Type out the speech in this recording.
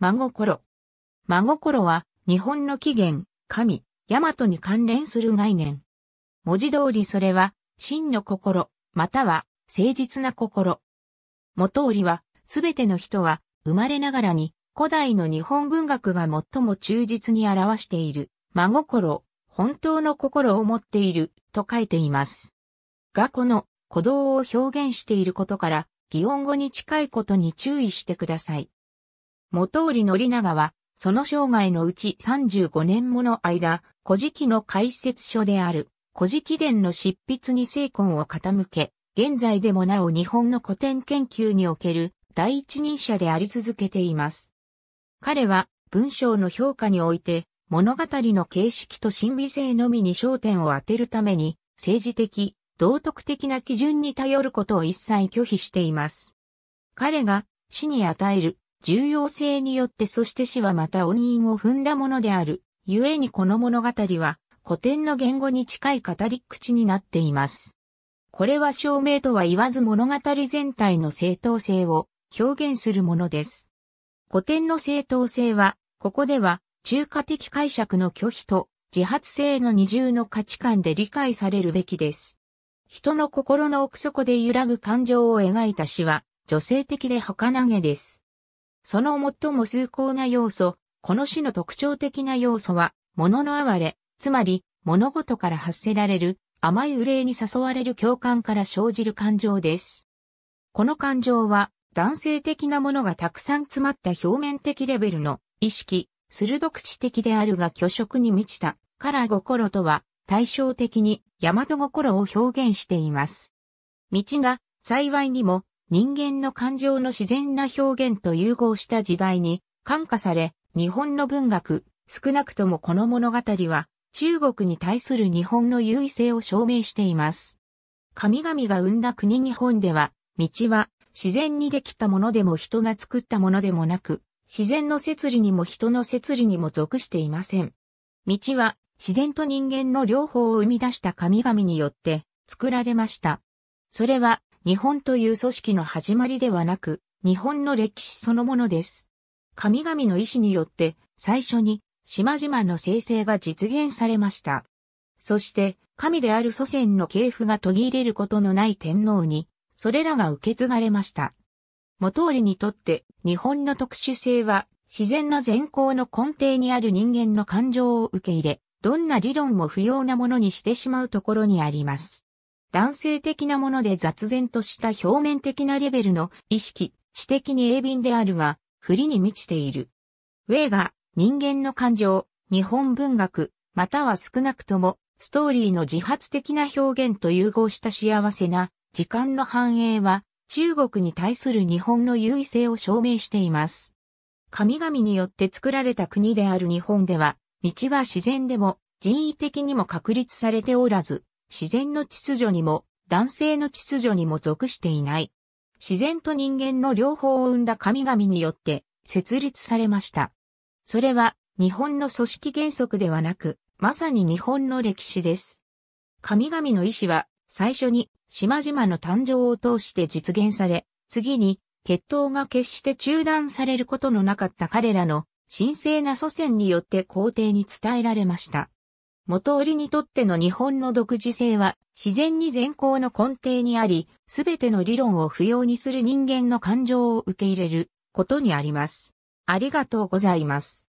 真心。真心は、日本の起源、神、大和に関連する概念。文字通りそれは、真の心、または、誠実な心。元織は、すべての人は、生まれながらに、古代の日本文学が最も忠実に表している、真心、本当の心を持っている、と書いています。がこの、鼓動を表現していることから、擬音語に近いことに注意してください。元織宣長は、その生涯のうち35年もの間、古事記の解説書である、古事記伝の執筆に精魂を傾け、現在でもなお日本の古典研究における第一人者であり続けています。彼は文章の評価において物語の形式と心理性のみに焦点を当てるために政治的、道徳的な基準に頼ることを一切拒否しています。彼が死に与える重要性によってそして死はまた音韻を踏んだものである。故にこの物語は古典の言語に近い語り口になっています。これは証明とは言わず物語全体の正当性を表現するものです。古典の正当性は、ここでは中華的解釈の拒否と自発性の二重の価値観で理解されるべきです。人の心の奥底で揺らぐ感情を描いた詩は女性的で儚げです。その最も崇高な要素、この詩の特徴的な要素は、物の哀れ、つまり、物事から発せられる、甘い憂いに誘われる共感から生じる感情です。この感情は、男性的なものがたくさん詰まった表面的レベルの意識、鋭く知的であるが虚飾に満ちた、から心とは対照的に大和心を表現しています。道が幸いにも人間の感情の自然な表現と融合した時代に感化され、日本の文学、少なくともこの物語は、中国に対する日本の優位性を証明しています。神々が生んだ国日本では、道は自然にできたものでも人が作ったものでもなく、自然の摂理にも人の摂理にも属していません。道は自然と人間の両方を生み出した神々によって作られました。それは日本という組織の始まりではなく、日本の歴史そのものです。神々の意志によって、最初に、島々の生成が実現されました。そして、神である祖先の系譜が途切れることのない天皇に、それらが受け継がれました。元りにとって、日本の特殊性は、自然な善行の根底にある人間の感情を受け入れ、どんな理論も不要なものにしてしまうところにあります。男性的なもので雑然とした表面的なレベルの意識、知的に鋭敏であるが、不利に満ちている。ウェイが人間の感情、日本文学、または少なくともストーリーの自発的な表現と融合した幸せな時間の繁栄は中国に対する日本の優位性を証明しています。神々によって作られた国である日本では、道は自然でも人為的にも確立されておらず、自然の秩序にも男性の秩序にも属していない。自然と人間の両方を生んだ神々によって設立されました。それは日本の組織原則ではなく、まさに日本の歴史です。神々の意志は最初に島々の誕生を通して実現され、次に血統が決して中断されることのなかった彼らの神聖な祖先によって皇帝に伝えられました。元織にとっての日本の独自性は自然に善行の根底にあり、すべての理論を不要にする人間の感情を受け入れることにあります。ありがとうございます。